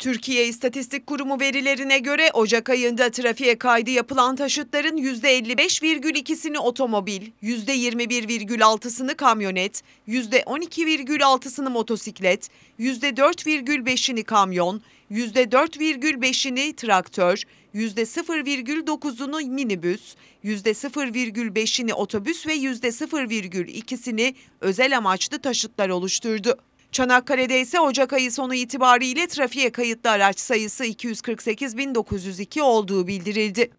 Türkiye İstatistik Kurumu verilerine göre Ocak ayında trafiğe kaydı yapılan taşıtların %55,2'sini otomobil, %21,6'sını kamyonet, %12,6'sını motosiklet, %4,5'ini kamyon, %4,5'ini traktör, %0,9'unu minibüs, %0,5'ini otobüs ve %0,2'sini özel amaçlı taşıtlar oluşturdu. Çanakkale'de ise Ocak ayı sonu itibariyle trafiğe kayıtlı araç sayısı 248.902 olduğu bildirildi.